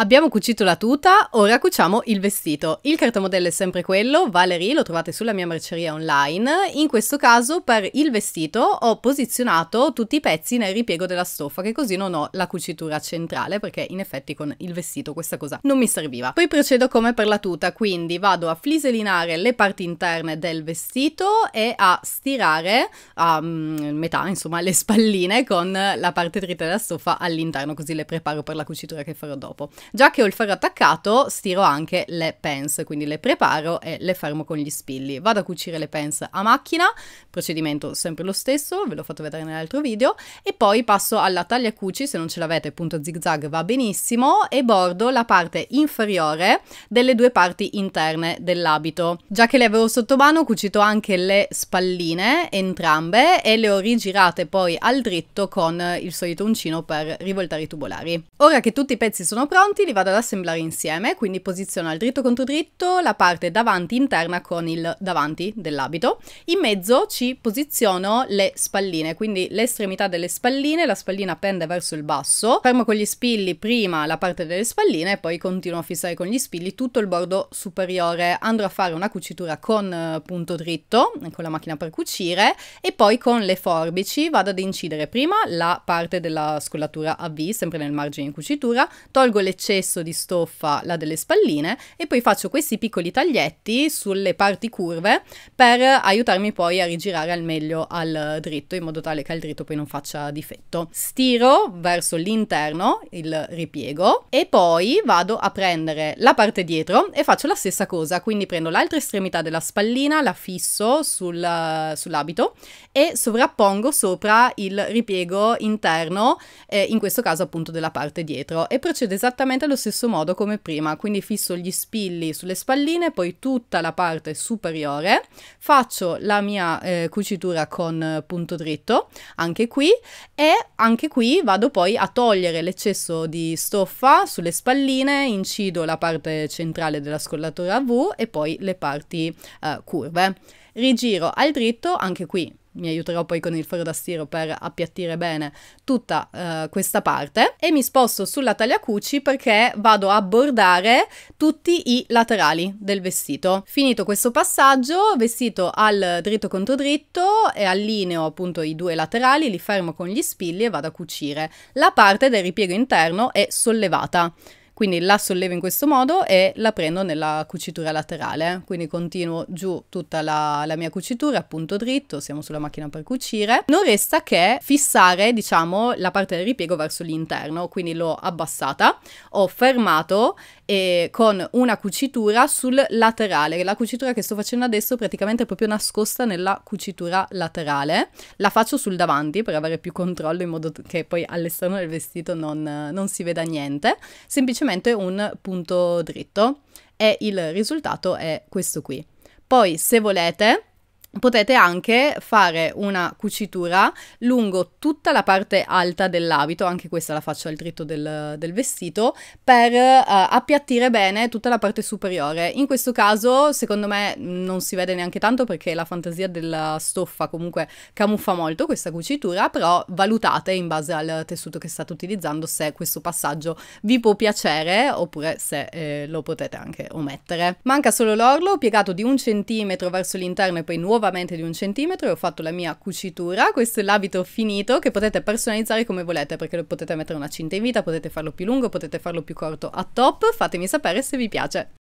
Abbiamo cucito la tuta, ora cuciamo il vestito. Il cartamodello è sempre quello, Valerie lo trovate sulla mia merceria online. In questo caso per il vestito ho posizionato tutti i pezzi nel ripiego della stoffa che così non ho la cucitura centrale perché in effetti con il vestito questa cosa non mi serviva. Poi procedo come per la tuta, quindi vado a fliselinare le parti interne del vestito e a stirare a mm, metà insomma le spalline con la parte dritta della stoffa all'interno così le preparo per la cucitura che farò dopo. Già che ho il ferro attaccato, stiro anche le pens, quindi le preparo e le fermo con gli spilli. Vado a cucire le pens a macchina, procedimento sempre lo stesso, ve l'ho fatto vedere nell'altro video, e poi passo alla taglia cuci, se non ce l'avete punto zigzag va benissimo, e bordo la parte inferiore delle due parti interne dell'abito. Già che le avevo sotto mano, ho cucito anche le spalline, entrambe, e le ho rigirate poi al dritto con il solito uncino per rivoltare i tubolari. Ora che tutti i pezzi sono pronti, punti li vado ad assemblare insieme, quindi posiziono al dritto contro dritto la parte davanti interna con il davanti dell'abito. In mezzo ci posiziono le spalline, quindi l'estremità delle spalline, la spallina pende verso il basso, fermo con gli spilli prima la parte delle spalline e poi continuo a fissare con gli spilli tutto il bordo superiore. Andrò a fare una cucitura con eh, punto dritto, con la macchina per cucire, e poi con le forbici vado ad incidere prima la parte della scollatura a V, sempre nel margine in cucitura, tolgo le eccesso di stoffa là delle spalline e poi faccio questi piccoli taglietti sulle parti curve per aiutarmi poi a rigirare al meglio al dritto in modo tale che al dritto poi non faccia difetto. Stiro verso l'interno il ripiego e poi vado a prendere la parte dietro e faccio la stessa cosa, quindi prendo l'altra estremità della spallina, la fisso sul, sull'abito e sovrappongo sopra il ripiego interno, eh, in questo caso appunto della parte dietro e procedo esattamente esattamente allo stesso modo come prima, quindi fisso gli spilli sulle spalline, poi tutta la parte superiore, faccio la mia eh, cucitura con eh, punto dritto, anche qui, e anche qui vado poi a togliere l'eccesso di stoffa sulle spalline, incido la parte centrale della scollatura V e poi le parti eh, curve. Rigiro al dritto, anche qui mi aiuterò poi con il foro da stiro per appiattire bene tutta uh, questa parte e mi sposto sulla tagliacuci perché vado a bordare tutti i laterali del vestito. Finito questo passaggio, vestito al dritto contro dritto e allineo appunto i due laterali, li fermo con gli spilli e vado a cucire. La parte del ripiego interno è sollevata. Quindi la sollevo in questo modo e la prendo nella cucitura laterale, quindi continuo giù tutta la, la mia cucitura, appunto dritto, siamo sulla macchina per cucire. Non resta che fissare, diciamo, la parte del ripiego verso l'interno, quindi l'ho abbassata, ho fermato eh, con una cucitura sul laterale. La cucitura che sto facendo adesso praticamente è proprio nascosta nella cucitura laterale. La faccio sul davanti per avere più controllo in modo che poi all'esterno del vestito non, non si veda niente. Semplicemente un punto dritto e il risultato è questo qui. Poi se volete potete anche fare una cucitura lungo tutta la parte alta dell'abito, anche questa la faccio al dritto del, del vestito, per uh, appiattire bene tutta la parte superiore. In questo caso, secondo me, non si vede neanche tanto perché la fantasia della stoffa comunque camuffa molto questa cucitura, però valutate in base al tessuto che state utilizzando se questo passaggio vi può piacere oppure se eh, lo potete anche omettere. Manca solo l'orlo, piegato di un centimetro verso l'interno e poi nuovo nuovamente di un centimetro e ho fatto la mia cucitura. Questo è l'abito finito che potete personalizzare come volete perché potete mettere una cinta in vita, potete farlo più lungo, potete farlo più corto a top. Fatemi sapere se vi piace.